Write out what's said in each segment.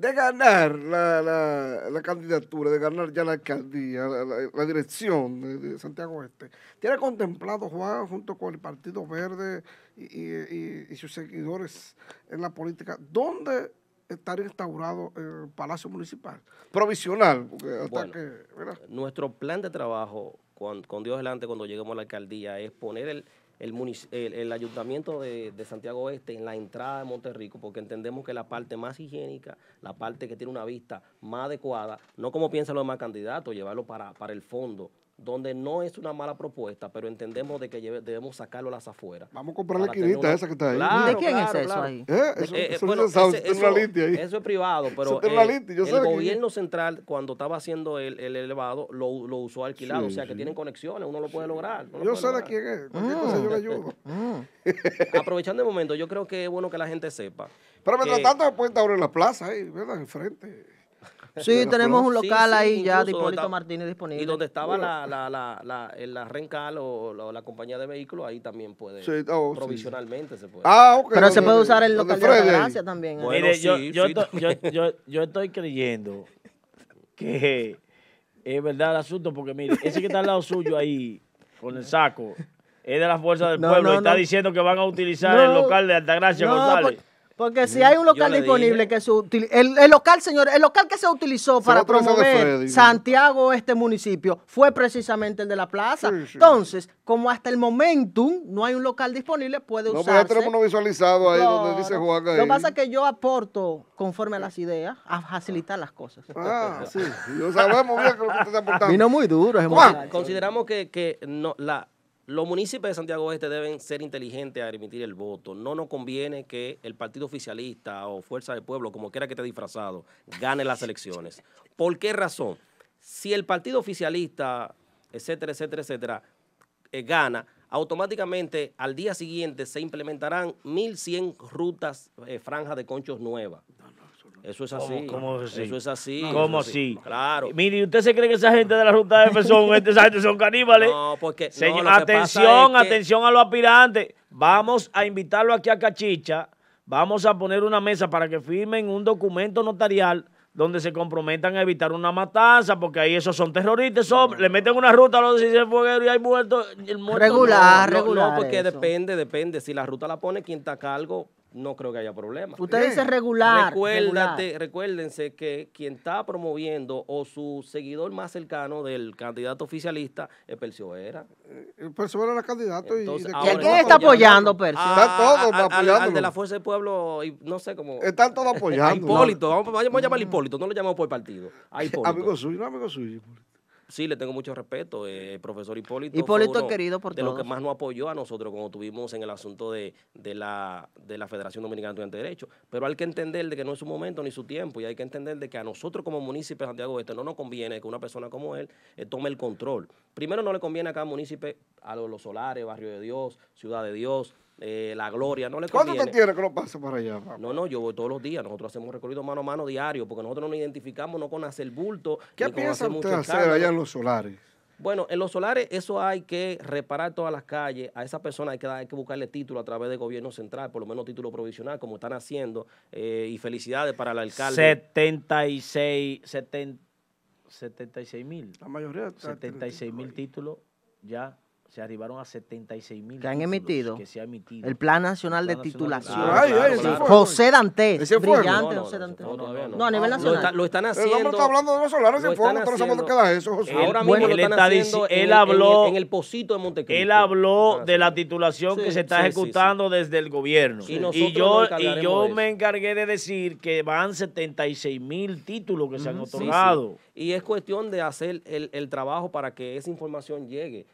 de ganar la, candidatura, de ganar ya la alcaldía, la, dirección de, Santiago Este, ¿tiene contemplado Juan, junto con el Partido Verde y, sus seguidores en la política, dónde estar instaurado el Palacio Municipal? Provisional, Nuestro plan de trabajo, con, con Dios delante, cuando lleguemos a la alcaldía, es poner el el, ayuntamiento de, de, Santiago Oeste en la entrada de Monterrico, porque entendemos que la parte más higiénica, la parte que tiene una vista más adecuada, no como piensan los demás candidatos, llevarlo para, para el fondo, donde no es una mala propuesta, pero entendemos de que debemos sacarlo a las afueras. Vamos a comprar la quinita esa que está ahí. ¿De quién es eso ahí? Eso, es privado, pero eh, el, gobierno central, cuando estaba haciendo el, elevado, lo, usó alquilado. o sea, que tienen conexiones, uno lo puede lograr. yo sé de quién es, yo le mm. ayudo. Mm. Aprovechando el momento, yo creo que es bueno que la gente sepa. Pero mientras tanto, se estar ahora en la plaza, ahí, ¿verdad? Enfrente. Sí, tenemos un local ahí ya de Hipólito Martínez disponible. Y donde estaba la, la, la, la, Rencal o la, compañía de vehículos, ahí también puede. Oh, provisionalmente se puede. Ah, Pero se puede usar el local de Gracia también. ¿eh? Mire, yo, yo, yo, yo, estoy creyendo que es verdad el asunto, porque mire, ese que está al lado suyo ahí, con el saco, es de la fuerza del pueblo y está diciendo que van a utilizar el local de Altagracia González. Pues, porque si hay un local disponible que se utiliza, el, local, señor, el local que se utilizó para promover Santiago, este municipio, fue precisamente el de la plaza. Entonces, como hasta el momento no hay un local disponible, puede usarse. No, pues ya tenemos uno visualizado ahí donde dice Juan. Lo que pasa es que yo aporto, conforme a las ideas, a facilitar las cosas. Ah, sí. Yo sabemos bien que lo que usted está aportando. no muy duro. Consideramos que, que no, la los municipios de Santiago Oeste deben ser inteligentes a emitir el voto. No nos conviene que el partido oficialista o Fuerza del Pueblo, como quiera que esté disfrazado, gane las elecciones. ¿Por qué razón? Si el partido oficialista, etcétera, etcétera, etcétera, eh, gana, automáticamente al día siguiente se implementarán 1.100 rutas, eh, franjas de conchos nuevas. Eso es así. ¿Cómo, Eso es así. ¿Cómo así? Claro. Mire, ¿usted se cree que esa gente de la ruta de son, este son caníbales? No, porque. atención, atención a los aspirantes. Vamos a invitarlo aquí a Cachicha. Vamos a poner una mesa para que firmen un documento notarial donde se comprometan a evitar una matanza, porque ahí esos son terroristas, son, le meten una ruta a los fuegueros y hay muertos. muerto, regular, regular. No, porque depende, depende. Si la ruta la pone quien está a cargo, no creo que haya problema. Usted dice regular. Recuérdate, Recuérdense que quien está promoviendo o su seguidor más cercano del candidato oficialista es Percio Vera. El eh, eh, Percio Vera era candidato. y, a quién está apoyando, Percio? Están todos apoyando. de la Fuerza del Pueblo, y no sé cómo. Están todos apoyando. Hipólito, vamos, a llamar Hipólito, no lo llamamos por partido. Amigo suyo, no amigo suyo. Hipólito sí le tengo mucho respeto. Eh, profesor Hipólito. Hipólito querido por De lo que más nos apoyó a nosotros cuando tuvimos en el asunto de, de, la, de la Federación Dominicana de Derecho. Pero hay que entender de que no es su momento ni su tiempo y hay que entender de que a nosotros como municipio de Santiago Este no nos conviene que una persona como él eh, tome el control. Primero no le conviene a cada municipio, a los solares, Barrio de Dios, Ciudad de Dios, eh, la gloria, no le conviene. ¿Cuánto te tiene que lo pase para allá? No, no, yo voy todos los días. Nosotros hacemos recorrido mano a mano diario porque nosotros nos identificamos no con hacer bulto. ¿Qué ni hacer allá en los solares? Bueno, en los solares eso hay que reparar todas las calles. A esa persona hay que, hay que buscarle título a través del gobierno central, por lo menos título provisional, como están haciendo. Eh, y felicidades para el alcalde. 76, 70, 76 mil. La mayoría. 76 mil títulos ya se arribaron a 76 mil. Que han emitido. se ha emitido. El Plan Nacional de Titulación. José Dante. Brillante no, José No, a nivel nacional. Lo, están haciendo. El está hablando de los solares en pero no sabemos eso, José. Ahora mismo lo están él haciendo él habló, en, el, de Montecristo. Él habló de la titulación que se está ejecutando desde el gobierno. Y, yo, y yo me encargué de decir que van 76 mil títulos que se han otorgado. Y es cuestión de hacer el trabajo para que esa información llegue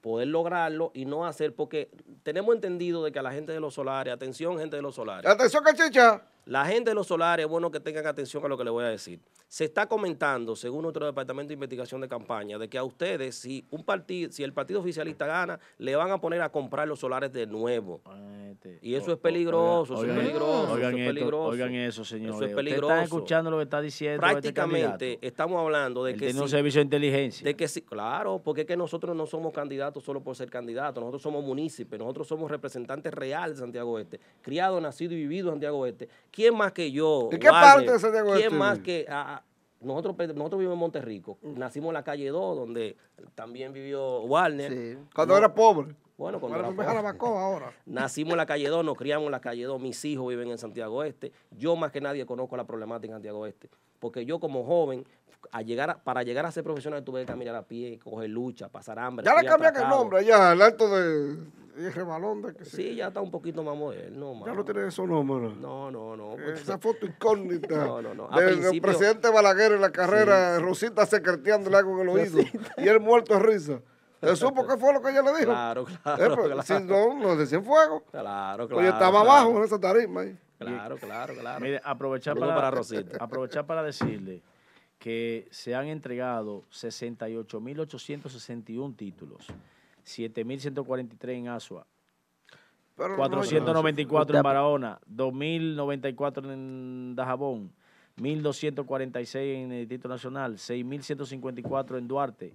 poder lograrlo y no hacer, porque tenemos entendido de que a la gente de los solares, atención gente de los solares. Atención cachicha. La gente de los solares, bueno que tengan atención a lo que les voy a decir. Se está comentando, según nuestro departamento de investigación de campaña, de que a ustedes, si un partido, si el partido oficialista gana, le van a poner a comprar los solares de nuevo. Ay ah. Y eso es peligroso, eso es peligroso. Oigan, eso es peligroso. oigan eso, señores. es Están escuchando lo que está diciendo. Este Prácticamente estamos hablando de que. Tiene un servicio de inteligencia. De que sí, claro, porque es que nosotros no somos candidatos solo por ser candidatos. Nosotros somos municipios, nosotros somos representantes reales de Santiago Este. Criado, nacido y vivido en Santiago Este. ¿Quién más que yo? ¿De qué parte de Santiago ¿Quién este más que.? Ah, ah, nosotros, nosotros vivimos en Monterrico. Nacimos en la calle 2, donde también vivió Warner. Sí. Cuando era pobre. Bueno, cuando la, a ahora. Nacimos en la calle 2, nos criamos en la calle 2, mis hijos viven en Santiago Este. Yo más que nadie conozco la problemática en Santiago Este. Porque yo como joven, a llegar para llegar a ser profesional tuve que caminar a pie, coger lucha, pasar hambre. Ya le cambian el nombre, ya, el alto de... de que sí, ya está un poquito más moderno. Ya no tiene esos nombres. No, no, no. Esa foto incógnita. no, no, no. Del presidente Balaguer en la carrera, Rosita secreteándole algo en el oído. y él muerto de risa eso porque fue lo que ella le dijo? Claro, eh, claro. Eh, pues, claro. Si no, fuego. Claro, pues claro. Porque estaba abajo en esa tarima ahí. Claro, claro, claro. Mire, aprovechar para, para decirle que se han entregado 68.861 títulos, 7.143 en Asua, 494 en Barahona, 2.094 en Dajabón, 1.246 en el Distrito Nacional, 6.154 en Duarte,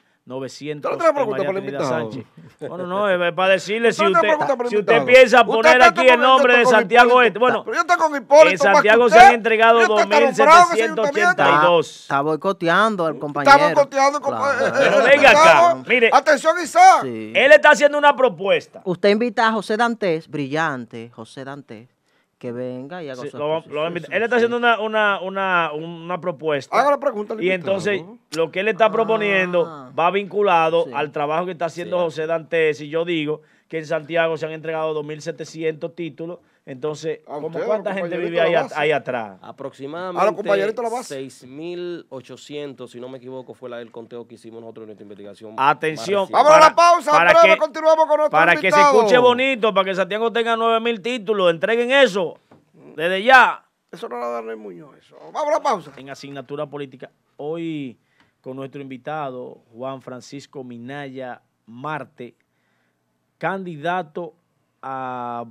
900 no pregunta, de María Sánchez. Bueno, no, es para decirle si, usted, piensa poner aquí el nombre de Santiago Este. Bueno, yo tengo en Santiago se han entregado 2.782. Está, boicoteando al compañero. Está boicoteando claro. Pero venga acá, Atención, Isaac. Él está haciendo una propuesta. Usted invita a José Dantes, brillante, José Dantes que venga y haga sí, su Él está haciendo una, propuesta. Haga la pregunta. Y entonces lo que él está ah. proponiendo va vinculado al trabajo que está haciendo José Dantes. Y yo digo que en Santiago se han entregado 2.700 títulos entonces, ¿cómo ¿cuánta gente vive ahí, atrás? Aproximadamente 6.800, si no me equivoco, fue la, del conteo que hicimos nosotros en nuestra investigación. Atención. Vamos a la pausa, para, que, continuamos con nuestro Para que se escuche bonito, para que Santiago tenga 9.000 títulos, entreguen eso desde ya. Eso no lo da Rey Muñoz, eso. Vamos a la pausa. En asignatura política, hoy con nuestro invitado, Juan Francisco Minaya Marte, candidato a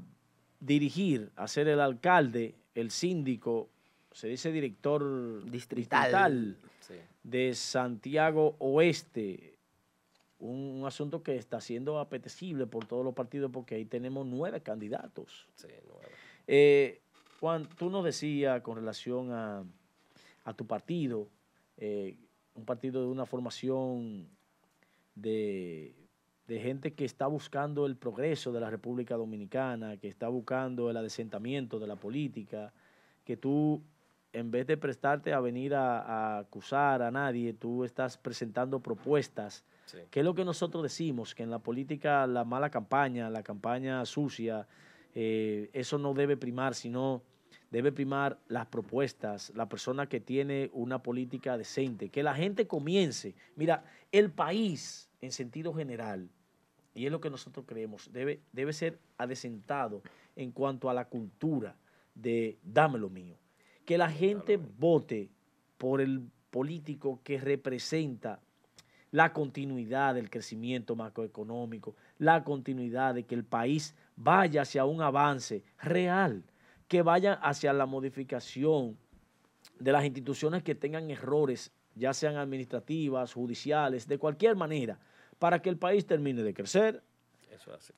dirigir hacer el alcalde, el síndico, se dice director distrital, de Santiago Oeste. Un, asunto que está siendo apetecible por todos los partidos porque ahí tenemos nueve candidatos. Sí, nueve. Eh, Juan, tú nos decías con relación a, tu partido, eh, un partido de una formación de de gente que está buscando el progreso de la República Dominicana, que está buscando el adesentamiento de la política, que tú, en vez de prestarte a venir a, acusar a nadie, tú estás presentando propuestas, ¿Qué es lo que nosotros decimos, que en la política la mala campaña, la campaña sucia, eh, eso no debe primar, sino debe primar las propuestas, la persona que tiene una política decente, que la gente comience. Mira, el país en sentido general y es lo que nosotros creemos, debe, debe ser adecentado en cuanto a la cultura de dame lo mío. Que la gente vote por el político que representa la continuidad del crecimiento macroeconómico, la continuidad de que el país vaya hacia un avance real, que vaya hacia la modificación de las instituciones que tengan errores, ya sean administrativas, judiciales, de cualquier manera, para que el país termine de crecer.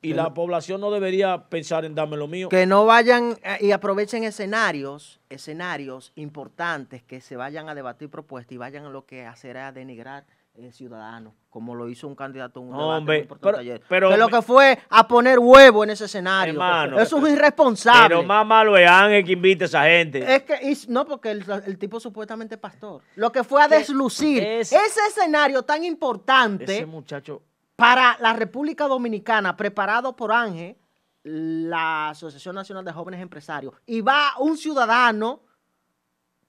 Y la población no debería pensar en darme lo mío. Que no vayan eh, y aprovechen escenarios, escenarios importantes que se vayan a debatir propuestas y vayan a lo que hacer a denigrar el eh, ciudadano, como lo hizo un candidato en un Hombre, pero, ayer. lo que fue a poner huevo en ese escenario. eso es irresponsable. Pero más malo es Ángel que invite a esa gente. Es que, no, porque el, tipo supuestamente pastor. Lo que fue a deslucir ese escenario tan importante muchacho. para la República Dominicana, preparado por Ángel, la Asociación Nacional de Jóvenes Empresarios. Y va un ciudadano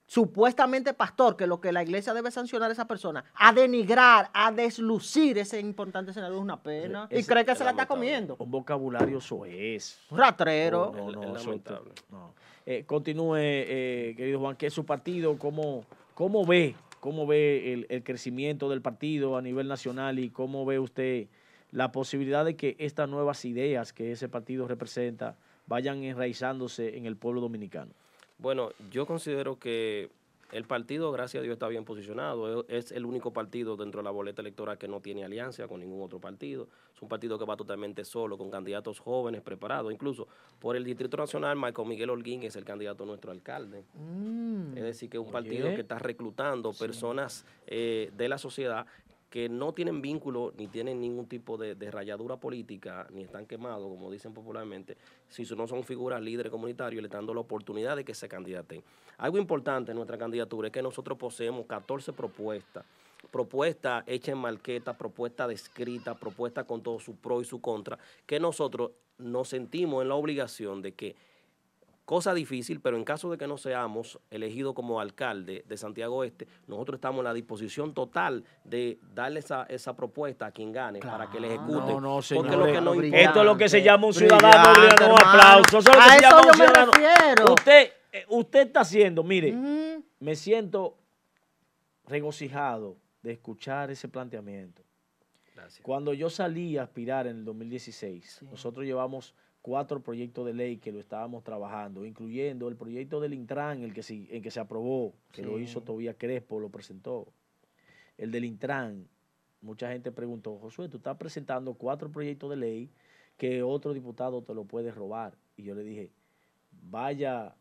supuestamente pastor, que lo que la iglesia debe sancionar a esa persona, a denigrar, a deslucir ese importante senador es una pena. y cree que se la está comiendo. Un vocabulario soez es. Ratrero. No, no, eh, continúe, eh, querido Juan, ¿qué su partido? ¿Cómo, cómo ve, cómo ve el, el crecimiento del partido a nivel nacional y cómo ve usted la posibilidad de que estas nuevas ideas que ese partido representa vayan enraizándose en el pueblo dominicano? Bueno, yo considero que el partido, gracias a Dios, está bien posicionado. Es el único partido dentro de la boleta electoral que no tiene alianza con ningún otro partido. Es un partido que va totalmente solo, con candidatos jóvenes preparados. Incluso por el Distrito Nacional, Marco Miguel Holguín es el candidato a nuestro alcalde. Mm. es decir, que es un partido que está reclutando personas eh, de la sociedad que no tienen vínculo ni tienen ningún tipo de, de rayadura política, ni están quemados, como dicen popularmente, si no son figuras líderes comunitarios, le están dando la oportunidad de que se candidaten. Algo importante en nuestra candidatura es que nosotros poseemos 14 propuestas propuesta hecha en marqueta, propuesta descrita, propuesta con todo su pro y su contra, que nosotros nos sentimos en la obligación de que Cosa difícil, pero en caso de que no seamos elegidos como alcalde de Santiago Este, nosotros estamos a la disposición total de darle esa, esa propuesta a quien gane para que le ejecute. lo que esto es lo que se llama un ciudadano Eso es lo Usted, usted está haciendo, mire, me siento regocijado de escuchar ese planteamiento. Gracias. Cuando yo salí a aspirar en el 2016, nosotros llevamos cuatro proyectos de ley que lo estábamos trabajando, incluyendo el proyecto del Intran, el que se, en que se aprobó, que lo hizo Tobías Crespo, lo presentó. El del Intran, mucha gente preguntó, Josué, tú estás presentando cuatro proyectos de ley que otro diputado te lo puede robar. Y yo le dije, vaya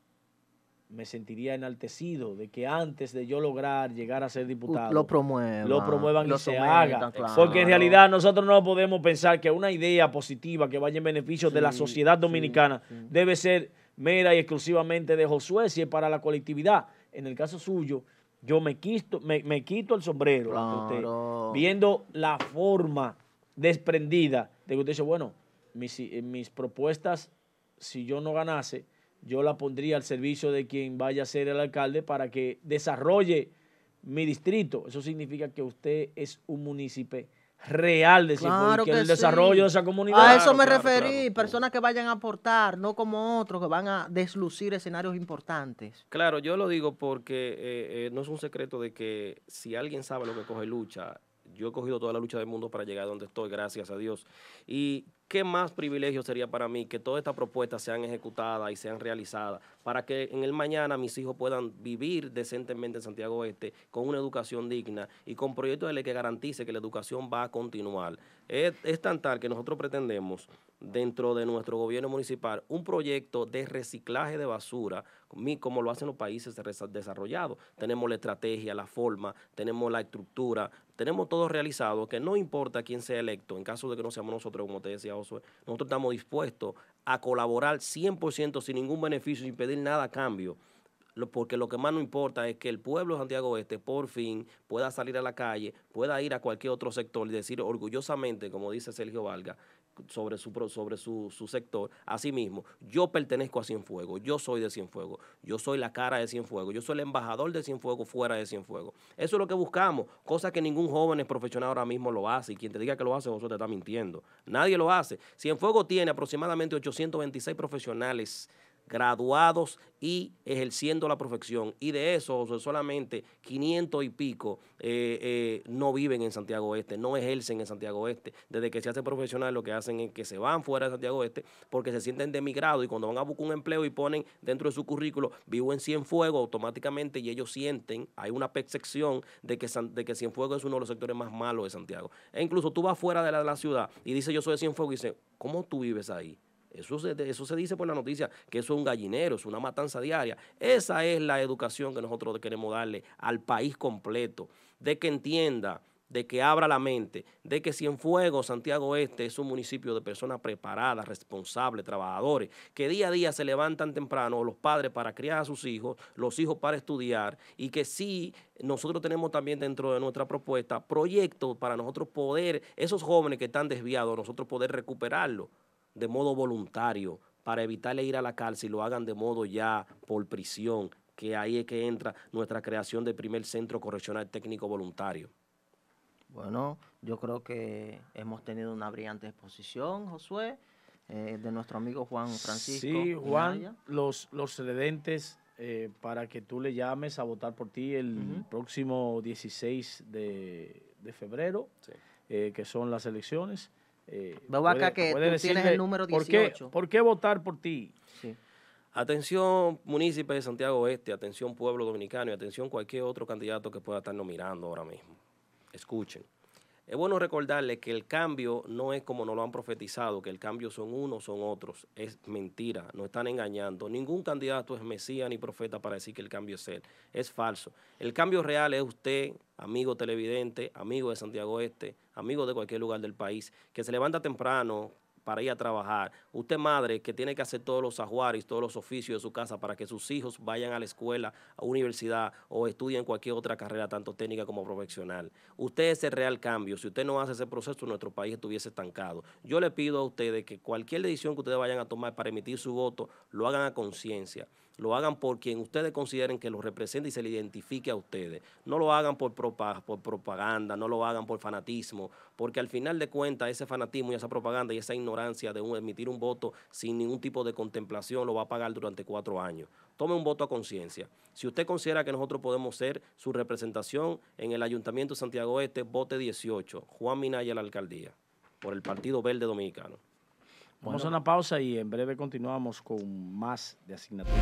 me sentiría enaltecido de que antes de yo lograr llegar a ser diputado, lo promuevan, lo promuevan y se haga. Porque en realidad nosotros no podemos pensar que una idea positiva que vaya en beneficio de la sociedad dominicana debe ser mera y exclusivamente de Josué, si es para la colectividad. En el caso suyo, yo me quito, me, quito el sombrero viendo la forma desprendida de que usted dice, bueno, mis, mis propuestas, si yo no ganase, yo la pondría al servicio de quien vaya a ser el alcalde para que desarrolle mi distrito. Eso significa que usted es un municipio real de claro que, el desarrollo de esa comunidad. A eso me referí, personas que vayan a aportar, no como otros que van a deslucir escenarios importantes. Claro, yo lo digo porque eh, eh, no es un secreto de que si alguien sabe lo que coge lucha, yo he cogido toda la lucha del mundo para llegar a donde estoy, gracias a Dios. Y ¿qué más privilegio sería para mí que todas estas propuestas sean ejecutadas y sean realizadas para que en el mañana mis hijos puedan vivir decentemente en Santiago Oeste con una educación digna y con proyectos de ley que garantice que la educación va a continuar? Es, es tan tal que nosotros pretendemos dentro de nuestro gobierno municipal un proyecto de reciclaje de basura, como lo hacen los países desarrollados. Tenemos la estrategia, la forma, tenemos la estructura, tenemos todo realizado, que no importa quién sea electo, en caso de que no seamos nosotros, como te decía Josué, nosotros estamos dispuestos a colaborar 100% sin ningún beneficio, sin pedir nada a cambio porque lo que más nos importa es que el pueblo de Santiago Oeste por fin pueda salir a la calle, pueda ir a cualquier otro sector y decir orgullosamente, como dice Sergio Valga, sobre, su, sobre su, sector a sí mismo. Yo pertenezco a Cienfuegos, yo soy de Cienfuegos, yo soy la cara de Cienfuegos, yo soy el embajador de Cienfuegos fuera de Cienfuegos. Eso es lo que buscamos, cosa que ningún joven es profesional ahora mismo lo hace y quien te diga que lo hace, vosotros te está mintiendo. Nadie lo hace. Cienfuegos tiene aproximadamente 826 profesionales graduados y ejerciendo la profesión. Y de esos solamente 500 y pico eh, eh, no viven en Santiago Oeste, no ejercen en Santiago Oeste. Desde que se hace profesional lo que hacen es que se van fuera de Santiago Oeste porque se sienten demigrados y cuando van a buscar un empleo y ponen dentro de su currículo vivo en Cienfuegos, automáticamente y ellos sienten, hay una percepción de que, de que Cienfuegos es uno de los sectores más malos de Santiago. E incluso tú vas fuera de la, ciudad y dices yo soy de Cienfuegos y dicen, ¿cómo tú vives ahí? Eso se, eso se dice por la noticia, que eso es un gallinero, es una matanza diaria. Esa es la educación que nosotros queremos darle al país completo, de que entienda de que abra la mente, de que si en fuego Santiago Este, es un municipio de personas preparadas, responsables, trabajadores, que día a día se levantan temprano los padres para criar a sus hijos, los hijos para estudiar, y que sí, nosotros tenemos también dentro de nuestra propuesta proyectos para nosotros poder, esos jóvenes que están desviados, nosotros poder recuperarlos de modo voluntario para evitarle ir a la cárcel y lo hagan de modo ya por prisión, que ahí es que entra nuestra creación del primer centro correccional técnico voluntario. Bueno, yo creo que hemos tenido una brillante exposición, Josué, eh, de nuestro amigo Juan Francisco. Sí, Juan, los, los eh, para que tú le llames a votar por ti el próximo 16 de, febrero, eh, que son las elecciones. Eh, que tienes el número 18. ¿Por qué, votar por ti? Atención, municipio de Santiago Oeste, atención, pueblo dominicano y atención, cualquier otro candidato que pueda estarnos mirando ahora mismo. Escuchen. Es bueno recordarles que el cambio no es como nos lo han profetizado, que el cambio son unos, son otros. Es mentira, nos están engañando. Ningún candidato es mesía ni profeta para decir que el cambio es él. Es falso. El cambio real es usted, amigo televidente, amigo de Santiago Este, amigos de cualquier lugar del país, que se levanta temprano para ir a trabajar, usted madre que tiene que hacer todos los ajuares, todos los oficios de su casa para que sus hijos vayan a la escuela, a universidad o estudien cualquier otra carrera, tanto técnica como profesional. Usted es el real cambio. Si usted no hace ese proceso, nuestro país estuviese estancado. Yo le pido a ustedes que cualquier decisión que ustedes vayan a tomar para emitir su voto, lo hagan a conciencia lo hagan por quien ustedes consideren que lo represente y se le identifique a ustedes. No lo hagan por, propaganda, no lo hagan por fanatismo, porque al final de cuentas ese fanatismo y esa propaganda y esa ignorancia de emitir un voto sin ningún tipo de contemplación lo va a pagar durante cuatro años. Tome un voto a conciencia. Si usted considera que nosotros podemos ser su representación en el Ayuntamiento de Santiago Este, vote 18, Juan Minaya la alcaldía, por el Partido Verde Dominicano. Vamos a una pausa y en breve continuamos con más de asignaturas.